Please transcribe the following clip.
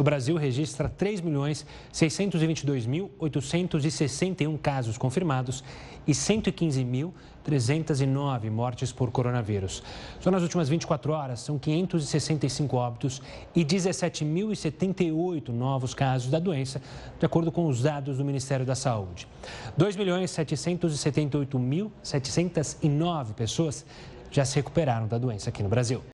O Brasil registra 3.622.861 casos confirmados e 115.309 mortes por coronavírus. Só nas últimas 24 horas, são 565 óbitos e 17.078 novos casos da doença, de acordo com os dados do Ministério da Saúde. 2.778.709 pessoas já se recuperaram da doença aqui no Brasil.